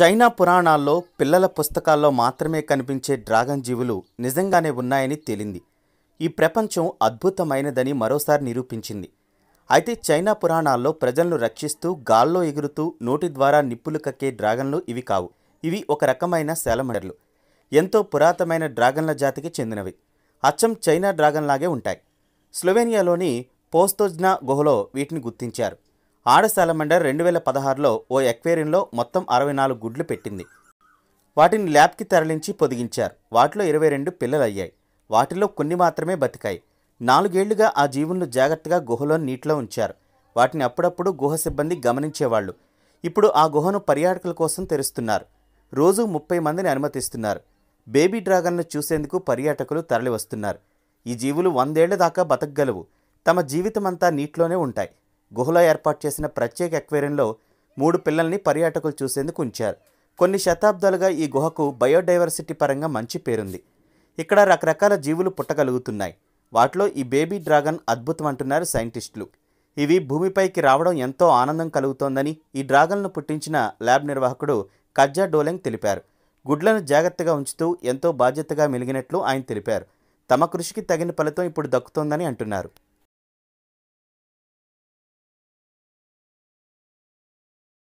China పురాణాల్లో పిల్లల పుస్తకాల్లో మాత్రమే కనిపించే డ్రాగన్ జీవులు నిజంగానే ఉన్నాయని తేలింది ఈ ప్రపంచం అద్భుతమైనదని మరోసారి నిరూపించింది అయితే చైనా పురాణాల్లో ప్రజలను రక్షిస్తూ గాల్లో ఎగురుతూ నోటి ద్వారా నిప్పులు కక్కే డ్రాగన్లు ఇవి కావు ఇవి ఒక రకమైన సెలమడర్లు ఎంతో పురాతనమైన డ్రాగన్ల జాతికి చెందినవి అచ్చం చైనా డ్రాగన్లాగే ఉంటాయి స్లోవేనియాలోని పోస్తోజ్నా గుహలో వీటిని గుర్తించారు ఆడ సాలమండర్ రెండు వేల పదహారులో ఓ ఎక్వేరియంలో మొత్తం అరవై నాలుగు గుడ్లు పెట్టింది వాటిని ల్యాబ్కి తరలించి పొదిగించారు వాటిలో ఇరవై రెండు పిల్లలయ్యాయి వాటిలో కొన్ని మాత్రమే బతికాయి నాలుగేళ్లుగా ఆ జీవులను జాగ్రత్తగా గుహలో నీటిలో ఉంచారు వాటిని అప్పుడప్పుడు గుహ సిబ్బంది గమనించేవాళ్ళు ఇప్పుడు ఆ గుహను పర్యాటకుల కోసం తెరుస్తున్నారు రోజు ముప్పై మందిని అనుమతిస్తున్నారు బేబీ డ్రాగన్ను చూసేందుకు పర్యాటకులు తరలివస్తున్నారు ఈ జీవులు వందేళ్ల దాకా బతకగలవు తమ జీవితమంతా నీటిలోనే ఉంటాయి గుహలో ఏర్పాటు చేసిన ప్రత్యేక అక్వేరియంలో మూడు పిల్లల్ని పర్యాటకులు చూసేందుకు ఉంచారు కొన్ని శతాబ్దాలుగా ఈ గుహకు బయోడైవర్సిటీ పరంగా మంచి పేరుంది ఇక్కడ రకరకాల జీవులు పుట్టగలుగుతున్నాయి వాటిలో ఈ బేబీ డ్రాగన్ అద్భుతం అంటున్నారు సైంటిస్టులు ఇవి భూమిపైకి రావడం ఎంతో ఆనందం కలుగుతోందని ఈ డ్రాగన్ను పుట్టించిన ల్యాబ్ నిర్వాహకుడు కజ్జా డోలెంగ్ తెలిపారు గుడ్లను జాగ్రత్తగా ఉంచుతూ ఎంతో బాధ్యతగా మెలిగినట్లు ఆయన తెలిపారు తమ కృషికి తగిన ఫలితం ఇప్పుడు దక్కుతోందని అంటున్నారు